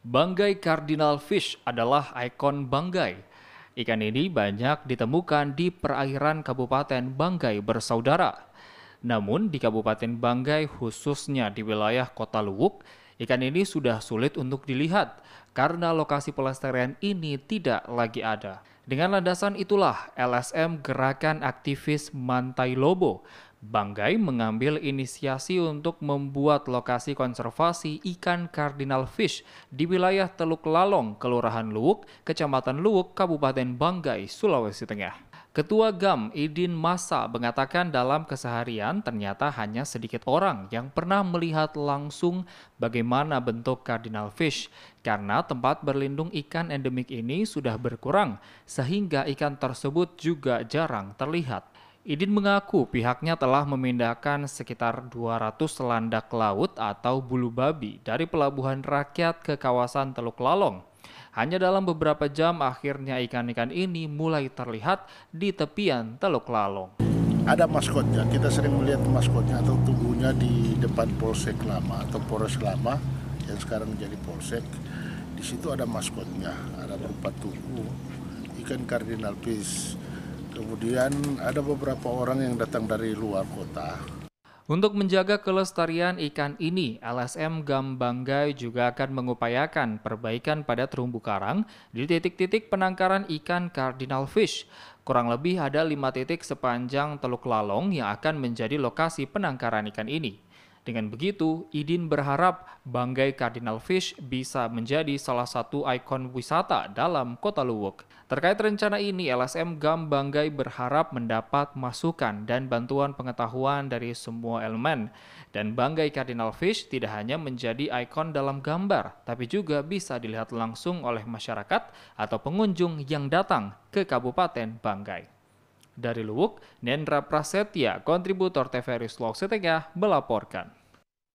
Banggai Cardinal Fish adalah ikon Banggai. Ikan ini banyak ditemukan di perairan Kabupaten Banggai bersaudara. Namun di Kabupaten Banggai khususnya di wilayah Kota Luwuk, ikan ini sudah sulit untuk dilihat karena lokasi pelestarian ini tidak lagi ada. Dengan landasan itulah LSM Gerakan Aktivis Mantai Lobo Banggai mengambil inisiasi untuk membuat lokasi konservasi ikan kardinal fish di wilayah Teluk Lalong, Kelurahan Luwuk, Kecamatan Luwuk, Kabupaten Banggai, Sulawesi Tengah. Ketua GAM Idin Masa mengatakan dalam keseharian ternyata hanya sedikit orang yang pernah melihat langsung bagaimana bentuk kardinal fish karena tempat berlindung ikan endemik ini sudah berkurang sehingga ikan tersebut juga jarang terlihat. Idin mengaku pihaknya telah memindahkan sekitar 200 landak laut atau bulu babi dari pelabuhan rakyat ke kawasan Teluk Lalong. Hanya dalam beberapa jam akhirnya ikan-ikan ini mulai terlihat di tepian Teluk Lalong. Ada maskotnya, kita sering melihat maskotnya atau tubuhnya di depan Polsek Lama atau Polres Lama yang sekarang menjadi Polsek. Di situ ada maskotnya, ada berupa tubuh ikan kardinal fish Kemudian ada beberapa orang yang datang dari luar kota. Untuk menjaga kelestarian ikan ini, LSM Gambanggai juga akan mengupayakan perbaikan pada terumbu karang di titik-titik penangkaran ikan cardinal fish. Kurang lebih ada lima titik sepanjang Teluk Lalong yang akan menjadi lokasi penangkaran ikan ini. Dengan begitu, Idin berharap Banggai Cardinal Fish bisa menjadi salah satu ikon wisata dalam kota Luwuk. Terkait rencana ini, LSM GAM Banggai berharap mendapat masukan dan bantuan pengetahuan dari semua elemen. Dan Banggai Cardinal Fish tidak hanya menjadi ikon dalam gambar, tapi juga bisa dilihat langsung oleh masyarakat atau pengunjung yang datang ke Kabupaten Banggai. Dari Luwuk, Nendra Prasetya, kontributor TVRI Sulawesi Tengah, melaporkan.